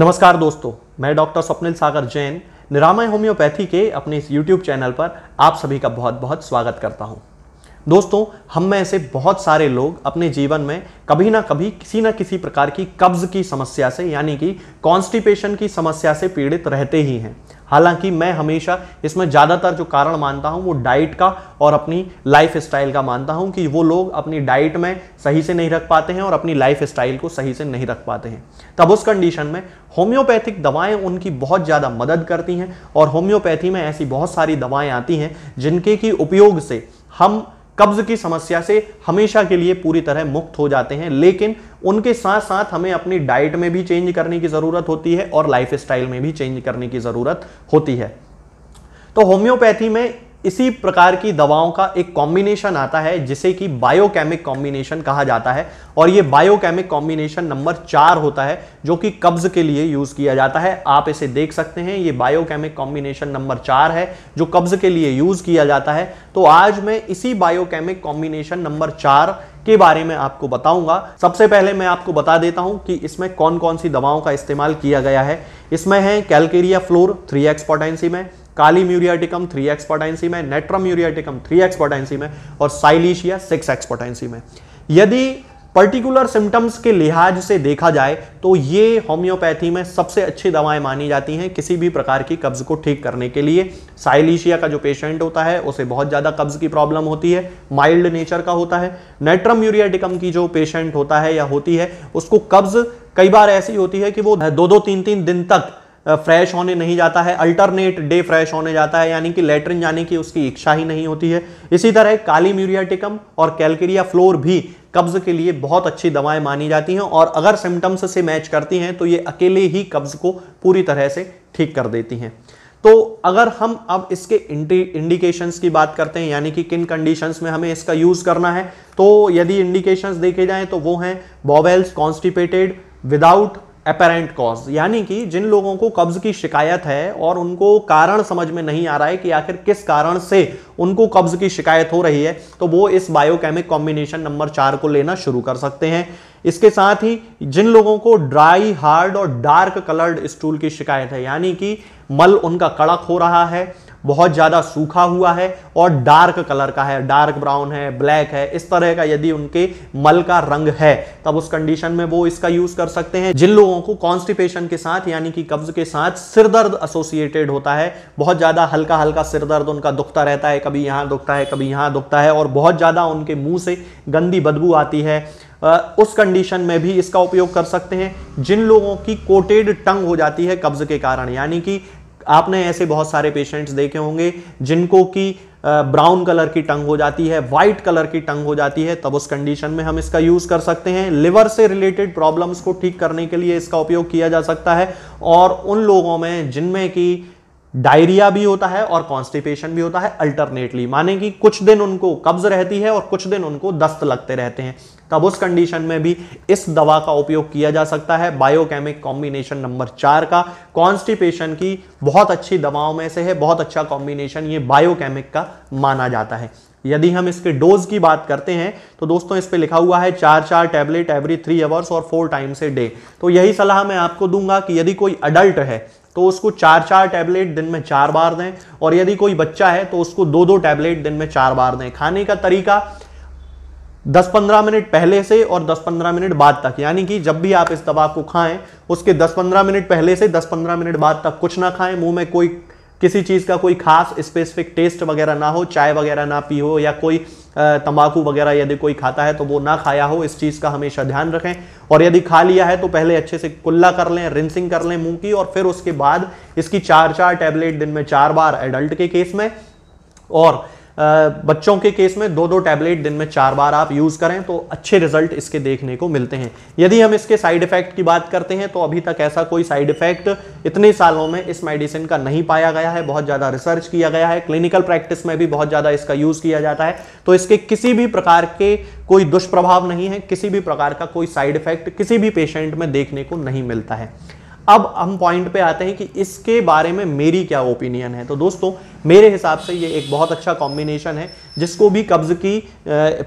नमस्कार दोस्तों मैं डॉक्टर स्वप्निल सागर जैन निरामय होम्योपैथी के अपने इस यूट्यूब चैनल पर आप सभी का बहुत बहुत स्वागत करता हूं। दोस्तों हम में से बहुत सारे लोग अपने जीवन में कभी ना कभी किसी ना किसी प्रकार की कब्ज की समस्या से यानी कि कॉन्स्टिपेशन की समस्या से पीड़ित रहते ही हैं हालांकि मैं हमेशा इसमें ज़्यादातर जो कारण मानता हूँ वो डाइट का और अपनी लाइफ स्टाइल का मानता हूँ कि वो लोग अपनी डाइट में सही से नहीं रख पाते हैं और अपनी लाइफ स्टाइल को सही से नहीं रख पाते हैं तब उस कंडीशन में होम्योपैथिक दवाएं उनकी बहुत ज़्यादा मदद करती हैं और होम्योपैथी में ऐसी बहुत सारी दवाएँ आती हैं जिनके की उपयोग से हम कब्ज की समस्या से हमेशा के लिए पूरी तरह मुक्त हो जाते हैं लेकिन उनके साथ साथ हमें अपनी डाइट में भी चेंज करने की ज़रूरत होती है और लाइफ में भी चेंज करने की ज़रूरत होती है तो होम्योपैथी में इसी प्रकार की दवाओं का एक कॉम्बिनेशन आता है जिसे कि बायोकेमिक कॉम्बिनेशन कहा जाता है और ये बायोकेमिक कॉम्बिनेशन नंबर चार होता है जो कि कब्ज के लिए यूज किया जाता है आप इसे देख सकते हैं ये बायोकेमिक कॉम्बिनेशन नंबर चार है जो कब्ज के लिए यूज किया जाता है तो आज मैं इसी बायोकेमिक कॉम्बिनेशन नंबर चार के बारे में आपको बताऊंगा सबसे पहले मैं आपको बता देता हूं कि इसमें कौन कौन सी दवाओं का इस्तेमाल किया गया है इसमें है कैलकेरिया फ्लोर थ्री एक्सपोटेंसी में kali muriaticum three x potency में natrum muriaticum three x potency में और साइलिशिया सिक्स एक्स पोटेंसी में यदि पर्टिकुलर सिम्टम्स के लिहाज से देखा जाए तो ये होम्योपैथी में सबसे अच्छी दवाएं मानी जाती हैं किसी भी प्रकार की कब्ज को ठीक करने के लिए साइलिशिया का जो पेशेंट होता है उसे बहुत ज़्यादा कब्ज की प्रॉब्लम होती है माइल्ड नेचर का होता है नेट्रम यूरियाटिकम की जो पेशेंट होता है या होती है उसको कब्ज कई बार ऐसी होती है कि वो दो दो तीन तीन दिन तक फ्रेश होने नहीं जाता है अल्टरनेट डे फ्रेश होने जाता है यानी कि लेटरिन जाने की उसकी इच्छा ही नहीं होती है इसी तरह काली म्यूरियाटिकम और कैलकेरिया फ्लोर भी कब्ज के लिए बहुत अच्छी दवाएं मानी जाती हैं और अगर सिम्टम्स से मैच करती हैं तो ये अकेले ही कब्ज को पूरी तरह से ठीक कर देती हैं तो अगर हम अब इसके इंडिकेशंस की बात करते हैं यानी कि किन कंडीशंस में हमें इसका यूज़ करना है तो यदि इंडिकेशंस देखे जाएं तो वो हैं bowels constipated without apparent cause यानी कि जिन लोगों को कब्ज की शिकायत है और उनको कारण समझ में नहीं आ रहा है कि आखिर किस कारण से उनको कब्ज की शिकायत हो रही है तो वो इस बायोकेमिक कॉम्बिनेशन नंबर चार को लेना शुरू कर सकते हैं इसके साथ ही जिन लोगों को ड्राई हार्ड और डार्क कलर्ड स्टूल की शिकायत है यानी कि मल उनका कड़क हो रहा है बहुत ज़्यादा सूखा हुआ है और डार्क कलर का है डार्क ब्राउन है ब्लैक है इस तरह का यदि उनके मल का रंग है तब उस कंडीशन में वो इसका यूज कर सकते हैं जिन लोगों को कॉन्स्टिपेशन के साथ यानी कि कब्ज के साथ सिरदर्द एसोसिएटेड होता है बहुत ज़्यादा हल्का हल्का सिरदर्द उनका दुखता रहता है कभी यहाँ दुखता है कभी यहाँ दुखता है और बहुत ज़्यादा उनके मुंह से गंदी बदबू आती है उस कंडीशन में भी इसका उपयोग कर सकते हैं जिन लोगों की कोटेड टंग हो जाती है कब्ज के कारण यानी कि आपने ऐसे बहुत सारे पेशेंट्स देखे होंगे जिनको कि ब्राउन कलर की टंग हो जाती है वाइट कलर की टंग हो जाती है तब उस कंडीशन में हम इसका यूज कर सकते हैं लिवर से रिलेटेड प्रॉब्लम्स को ठीक करने के लिए इसका उपयोग किया जा सकता है और उन लोगों में जिनमें की डायरिया भी होता है और कॉन्स्टिपेशन भी होता है अल्टरनेटली माने कि कुछ दिन उनको कब्ज रहती है और कुछ दिन उनको दस्त लगते रहते हैं तब उस कंडीशन में भी इस दवा का उपयोग किया जा सकता है बायोकेमिक कॉम्बिनेशन नंबर चार का कॉन्स्टिपेशन की बहुत अच्छी दवाओं में से है बहुत अच्छा कॉम्बिनेशन ये बायोकेमिक का माना जाता है यदि हम इसके डोज की बात करते हैं तो दोस्तों इस पे लिखा हुआ है चार चार टैबलेट एवरी थ्री आवर्स और फोर टाइम्स ए डे तो यही सलाह मैं आपको दूंगा कि यदि कोई अडल्ट है तो उसको चार चार टैबलेट दिन में चार बार दें और यदि कोई बच्चा है तो उसको दो दो टैबलेट दिन में चार बार दें खाने का तरीका 10-15 मिनट पहले से और 10-15 मिनट बाद तक यानी कि जब भी आप इस दवा को खाएं उसके 10-15 मिनट पहले से 10-15 मिनट बाद तक कुछ ना खाएं मुंह में कोई किसी चीज़ का कोई खास स्पेसिफिक टेस्ट वगैरह ना हो चाय वगैरह ना पी हो या कोई तंबाकू वगैरह यदि कोई खाता है तो वो ना खाया हो इस चीज़ का हमेशा ध्यान रखें और यदि खा लिया है तो पहले अच्छे से कुल्ला कर लें रिंसिंग कर लें मुंह की और फिर उसके बाद इसकी चार चार टैबलेट दिन में चार बार एडल्ट के केस में और बच्चों के केस में दो दो टैबलेट दिन में चार बार आप यूज़ करें तो अच्छे रिजल्ट इसके देखने को मिलते हैं यदि हम इसके साइड इफेक्ट की बात करते हैं तो अभी तक ऐसा कोई साइड इफेक्ट इतने सालों में इस मेडिसिन का नहीं पाया गया है बहुत ज़्यादा रिसर्च किया गया है क्लिनिकल प्रैक्टिस में भी बहुत ज़्यादा इसका यूज़ किया जाता है तो इसके किसी भी प्रकार के कोई दुष्प्रभाव नहीं है किसी भी प्रकार का कोई साइड इफेक्ट किसी भी पेशेंट में देखने को नहीं मिलता है अब हम पॉइंट पे आते हैं कि इसके बारे में मेरी क्या ओपिनियन है तो दोस्तों मेरे हिसाब से ये एक बहुत अच्छा कॉम्बिनेशन है जिसको भी कब्ज की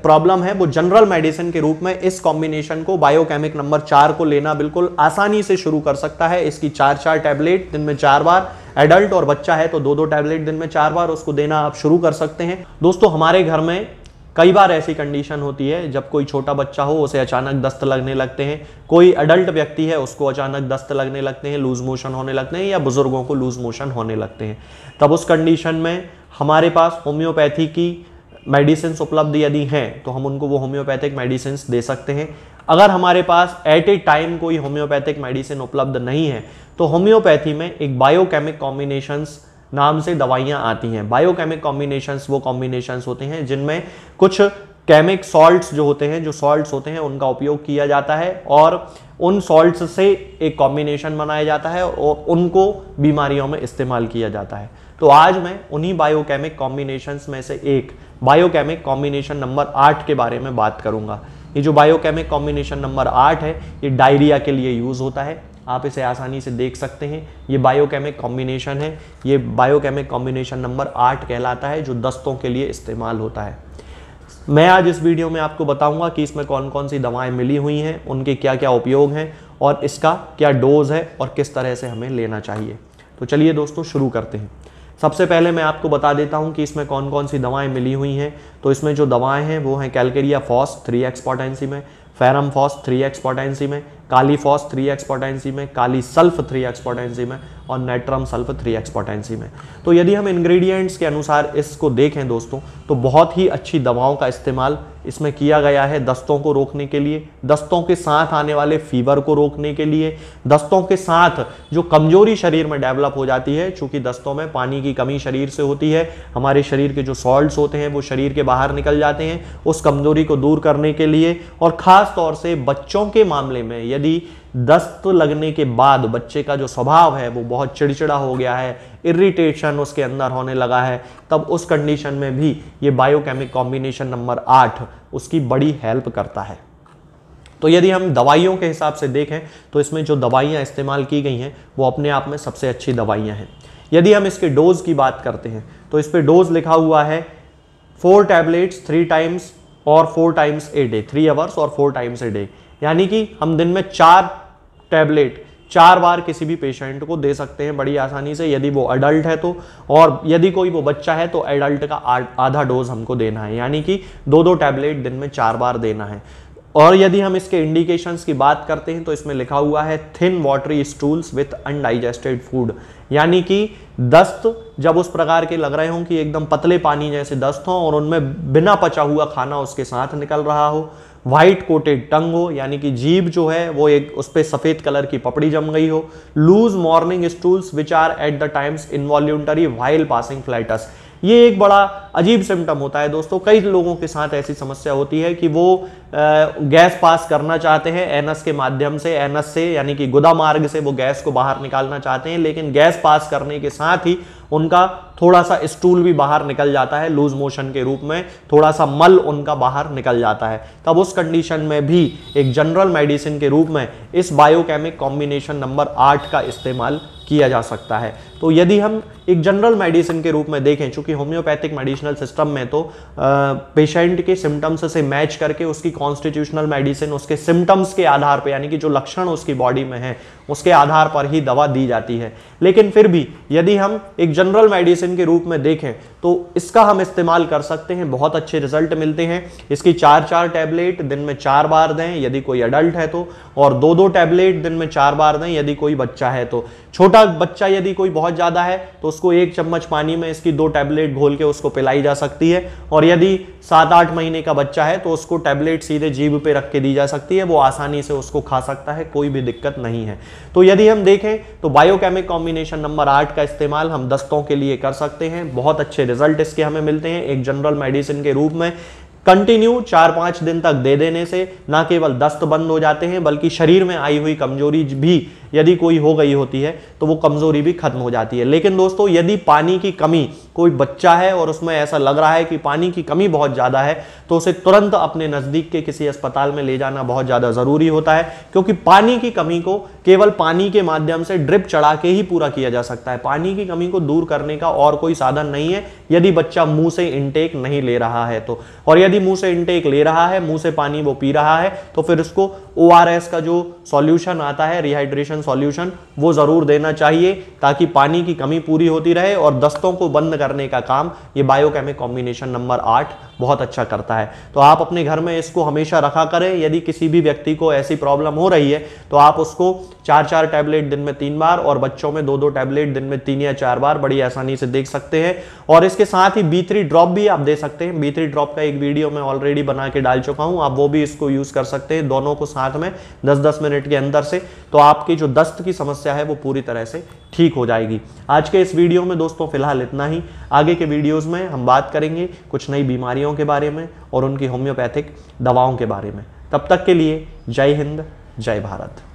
प्रॉब्लम है वो जनरल मेडिसिन के रूप में इस कॉम्बिनेशन को बायोकेमिक नंबर चार को लेना बिल्कुल आसानी से शुरू कर सकता है इसकी चार चार टैबलेट दिन में चार बार एडल्ट और बच्चा है तो दो दो टैबलेट दिन में चार बार उसको देना आप शुरू कर सकते हैं दोस्तों हमारे घर में कई बार ऐसी कंडीशन होती है जब कोई छोटा बच्चा हो उसे अचानक दस्त लगने लगते हैं कोई अडल्ट व्यक्ति है उसको अचानक दस्त लगने लगते हैं लूज मोशन होने लगते हैं या बुज़ुर्गों को लूज मोशन होने लगते हैं तब उस कंडीशन में हमारे पास होम्योपैथी की मेडिसिन उपलब्ध यदि हैं तो हम उनको वो होम्योपैथिक मेडिसिन दे सकते हैं अगर हमारे पास एट ए टाइम कोई होम्योपैथिक मेडिसिन उपलब्ध नहीं है तो होम्योपैथी में एक बायोकेमिक कॉम्बिनेशंस नाम से दवाइयाँ आती हैं बायोकेमिक कॉम्बिनेशंस वो कॉम्बिनेशंस होते हैं जिनमें कुछ केमिक सॉल्ट्स जो होते हैं जो सॉल्ट्स होते हैं उनका उपयोग किया जाता है और उन सॉल्ट्स से एक कॉम्बिनेशन बनाया जाता है और उनको बीमारियों में इस्तेमाल किया जाता है तो आज मैं उन्हीं बायोकेमिक कॉम्बिनेशंस में से एक बायोकेमिक कॉम्बिनेशन नंबर आठ के बारे में बात करूंगा ये जो बायोकेमिक कॉम्बिनेशन नंबर आठ है ये डायरिया के लिए यूज़ होता है आप इसे आसानी से देख सकते हैं ये बायोकेमिक कॉम्बिनेशन है ये बायोकेमिक कॉम्बिनेशन नंबर आठ कहलाता है जो दस्तों के लिए इस्तेमाल होता है मैं आज इस वीडियो में आपको बताऊंगा कि इसमें कौन कौन सी दवाएं मिली हुई हैं उनके क्या क्या उपयोग हैं और इसका क्या डोज है और किस तरह से हमें लेना चाहिए तो चलिए दोस्तों शुरू करते हैं सबसे पहले मैं आपको बता देता हूं कि इसमें कौन कौन सी दवाएं मिली हुई हैं तो इसमें जो दवाएं हैं वो हैं कैलकेरिया फॉस थ्री एक्सपोर्टेंसी में फेरम फॉस थ्री एक्सपोटेंसी में kali phos three x potency में kali sulph three x potency में और natrum sulph three x potency में तो यदि हम इंग्रेडिएंट्स के अनुसार इसको देखें दोस्तों तो बहुत ही अच्छी दवाओं का इस्तेमाल इसमें किया गया है दस्तों को रोकने के लिए दस्तों के साथ आने वाले फीवर को रोकने के लिए दस्तों के साथ जो कमजोरी शरीर में डेवलप हो जाती है चूंकि दस्तों में पानी की कमी शरीर से होती है हमारे शरीर के जो सॉल्ट्स होते हैं वो शरीर के बाहर निकल जाते हैं उस कमजोरी को दूर करने के लिए और खास तौर से बच्चों के मामले में यदि यदि दस्त लगने के बाद बच्चे का जो स्वभाव है वो बहुत चिड़चिड़ा हो गया है इरिटेशन उसके अंदर होने लगा है तब उस कंडीशन में भी ये बायोकेमिक कॉम्बिनेशन नंबर आठ उसकी बड़ी हेल्प करता है तो यदि हम दवाइयों के हिसाब से देखें तो इसमें जो दवाइयाँ इस्तेमाल की गई हैं वो अपने आप में सबसे अच्छी दवाइयाँ हैं यदि हम इसके डोज़ की बात करते हैं तो इस पर डोज़ लिखा हुआ है फोर टैबलेट्स थ्री टाइम्स और four times a day three hours और फोर टाइम्स ए डे यानी कि हम दिन में चार टैबलेट चार बार किसी भी पेशेंट को दे सकते हैं बड़ी आसानी से यदि वो अडल्ट है तो और यदि कोई वो बच्चा है तो अडल्ट का आधा डोज हमको देना है यानी कि दो दो टैबलेट दिन में चार बार देना है और यदि हम इसके इंडिकेशंस की बात करते हैं तो इसमें लिखा हुआ है thin watery stools with undigested food यानी कि दस्त जब उस प्रकार के लग रहे हों कि एकदम पतले पानी जैसे दस्त हों और उनमें बिना पचा हुआ खाना उसके साथ निकल रहा हो वाइट कोटेड टंग हो यानी कि जीभ जो है वो एक उस पर सफ़ेद कलर की पपड़ी जम गई हो loose morning stools which are at the times involuntary while passing flatus ये एक बड़ा अजीब सिम्टम होता है दोस्तों कई लोगों के साथ ऐसी समस्या होती है कि वो गैस पास करना चाहते हैं एनस के माध्यम से एनस से यानी कि गुदा मार्ग से वो गैस को बाहर निकालना चाहते हैं लेकिन गैस पास करने के साथ ही उनका थोड़ा सा स्टूल भी बाहर निकल जाता है लूज मोशन के रूप में थोड़ा सा मल उनका बाहर निकल जाता है तब उस कंडीशन में भी एक जनरल मेडिसिन के रूप में इस बायोकेमिक कॉम्बिनेशन नंबर आठ का इस्तेमाल किया जा सकता है तो यदि हम एक जनरल मेडिसिन के रूप में देखें चूंकि होम्योपैथिक मेडिसिन कॉन्स्टिट्यूशनल सिस्टम में तो पेशेंट के सिम्टम्स से मैच करके उसकी कॉन्स्टिट्यूशनल मेडिसिन उसके सिम्टम्स के आधार पर यानी कि जो लक्षण उसकी बॉडी में है उसके आधार पर ही दवा दी जाती है लेकिन फिर भी यदि हम एक जनरल मेडिसिन के रूप में देखें तो इसका हम इस्तेमाल कर सकते हैं बहुत अच्छे रिजल्ट मिलते हैं इसकी चार चार टैबलेट दिन में चार बार दें यदि कोई अडल्ट है तो और दो दो टैबलेट दिन में चार बार दें यदि कोई बच्चा है तो छोटा बच्चा यदि कोई बहुत ज़्यादा है तो उसको एक चम्मच पानी में इसकी दो टैबलेट घोल के उसको पिलाए खिलाई जा सकती है और यदि सात आठ महीने का बच्चा है तो उसको टैबलेट सीधे जीभ पे रख के दी जा सकती है वो आसानी से उसको खा सकता है कोई भी दिक्कत नहीं है तो यदि हम देखें तो बायोकेमिक कॉम्बिनेशन नंबर आठ का इस्तेमाल हम दस्तों के लिए कर सकते हैं बहुत अच्छे रिजल्ट इसके हमें मिलते हैं एक जनरल मेडिसिन के रूप में कंटिन्यू चार पाँच दिन तक दे देने से ना केवल दस्त बंद हो जाते हैं बल्कि शरीर में आई हुई कमजोरी भी यदि कोई हो गई होती है तो वो कमज़ोरी भी खत्म हो जाती है लेकिन दोस्तों यदि पानी की कमी कोई बच्चा है और उसमें ऐसा लग रहा है कि पानी की कमी बहुत ज़्यादा है तो उसे तुरंत अपने नज़दीक के किसी अस्पताल में ले जाना बहुत ज़्यादा ज़रूरी होता है क्योंकि पानी की कमी को केवल पानी के माध्यम से ड्रिप चढ़ा के ही पूरा किया जा सकता है पानी की कमी को दूर करने का और कोई साधन नहीं है यदि बच्चा मुंह से इनटेक नहीं ले रहा है तो और यदि मुंह से इनटेक ले रहा है मुंह से पानी वो पी रहा है तो फिर उसको ओ का जो सॉल्यूशन आता है रिहाइड्रेशन सॉल्यूशन सॉल्यूशन वो ज़रूर देना चाहिए ताकि पानी की कमी पूरी होती रहे और दस्तों को बंद करने का काम ये बायोकेमिक कॉम्बिनेशन नंबर आठ बहुत अच्छा करता है तो आप अपने घर में इसको हमेशा रखा करें यदि किसी भी व्यक्ति को ऐसी प्रॉब्लम हो रही है तो आप उसको चार चार टैबलेट दिन में तीन बार और बच्चों में दो दो टैबलेट दिन में तीन या चार बार बड़ी आसानी से देख सकते हैं और इसके साथ ही बी ड्रॉप भी आप दे सकते हैं बी ड्रॉप का एक वीडियो मैं ऑलरेडी बना के डाल चुका हूँ आप वो भी इसको यूज़ कर सकते हैं दोनों को साथ में दस दस मिनट के अंदर से तो आपकी जो दस्त की समस्या है वो पूरी तरह से ठीक हो जाएगी आज के इस वीडियो में दोस्तों फिलहाल इतना ही आगे के वीडियोस में हम बात करेंगे कुछ नई बीमारियों के बारे में और उनकी होम्योपैथिक दवाओं के बारे में तब तक के लिए जय हिंद जय भारत